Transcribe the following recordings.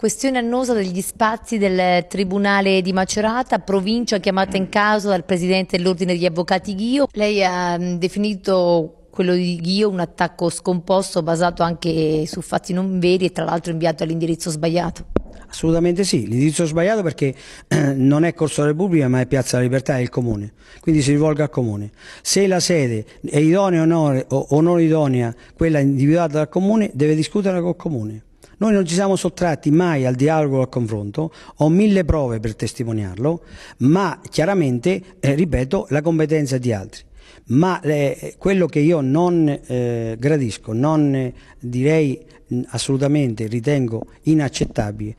Questione annosa degli spazi del Tribunale di Macerata, provincia chiamata in causa dal Presidente dell'Ordine degli Avvocati Ghio. Lei ha mm, definito quello di Ghio un attacco scomposto basato anche su fatti non veri e tra l'altro inviato all'indirizzo sbagliato. Assolutamente sì, l'indirizzo sbagliato perché eh, non è Corso della Repubblica ma è Piazza della Libertà, è il Comune, quindi si rivolga al Comune. Se la sede è idonea o non idonea, quella individuata dal Comune, deve discutere col Comune. Noi non ci siamo sottratti mai al dialogo o al confronto, ho mille prove per testimoniarlo, ma chiaramente, eh, ripeto, la competenza è di altri. Ma eh, quello che io non eh, gradisco, non eh, direi mm, assolutamente, ritengo inaccettabile,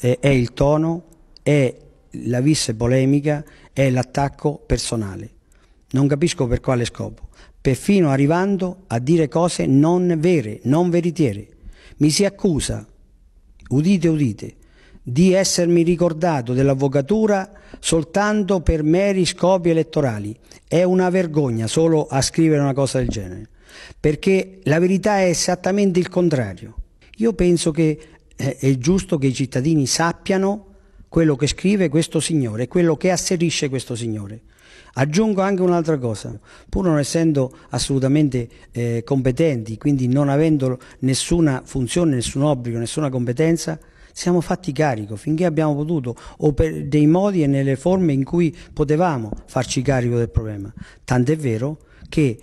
eh, è il tono, è la visse polemica, è l'attacco personale. Non capisco per quale scopo perfino arrivando a dire cose non vere, non veritiere. Mi si accusa udite udite, di essermi ricordato dell'avvocatura soltanto per meri scopi elettorali. È una vergogna solo a scrivere una cosa del genere, perché la verità è esattamente il contrario. Io penso che eh, è giusto che i cittadini sappiano quello che scrive questo signore, quello che asserisce questo signore. Aggiungo anche un'altra cosa, pur non essendo assolutamente eh, competenti, quindi non avendo nessuna funzione, nessun obbligo, nessuna competenza, siamo fatti carico finché abbiamo potuto o per dei modi e nelle forme in cui potevamo farci carico del problema. Tant'è vero che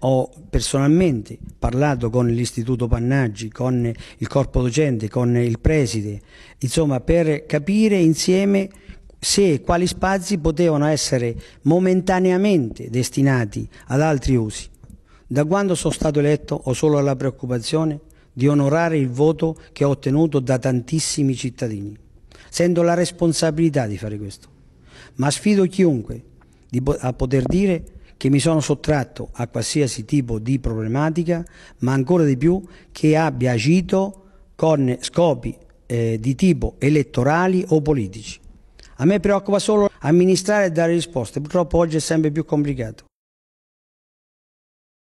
ho personalmente parlato con l'Istituto Pannaggi, con il corpo docente, con il preside, insomma per capire insieme se e quali spazi potevano essere momentaneamente destinati ad altri usi. Da quando sono stato eletto ho solo la preoccupazione di onorare il voto che ho ottenuto da tantissimi cittadini. Sento la responsabilità di fare questo, ma sfido chiunque a poter dire che mi sono sottratto a qualsiasi tipo di problematica, ma ancora di più che abbia agito con scopi eh, di tipo elettorali o politici. A me preoccupa solo amministrare e dare risposte, purtroppo oggi è sempre più complicato.